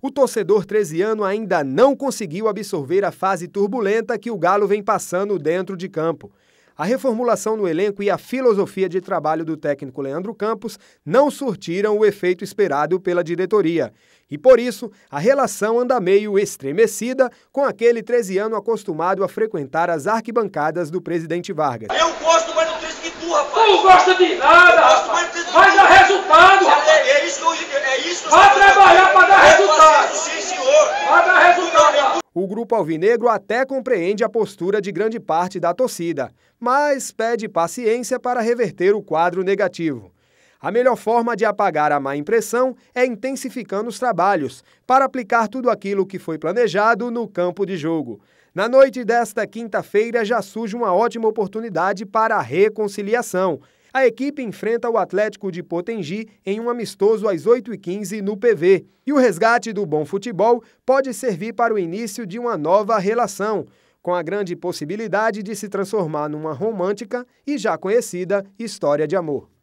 o torcedor 13ano ainda não conseguiu absorver a fase turbulenta que o Galo vem passando dentro de campo. A reformulação no elenco e a filosofia de trabalho do técnico Leandro Campos não surtiram o efeito esperado pela diretoria. E por isso, a relação anda meio estremecida com aquele 13 ano acostumado a frequentar as arquibancadas do presidente Vargas. Eu gosto mais do 13 que tu, rapaz. Não gosta de nada, rapaz. Mas dá resultado, é, é rapaz. É isso que eu, é isso que eu Vai trabalhar para dar é, resultado. O grupo alvinegro até compreende a postura de grande parte da torcida, mas pede paciência para reverter o quadro negativo. A melhor forma de apagar a má impressão é intensificando os trabalhos para aplicar tudo aquilo que foi planejado no campo de jogo. Na noite desta quinta-feira já surge uma ótima oportunidade para a reconciliação a equipe enfrenta o Atlético de Potengi em um amistoso às 8h15 no PV. E o resgate do bom futebol pode servir para o início de uma nova relação, com a grande possibilidade de se transformar numa romântica e já conhecida história de amor.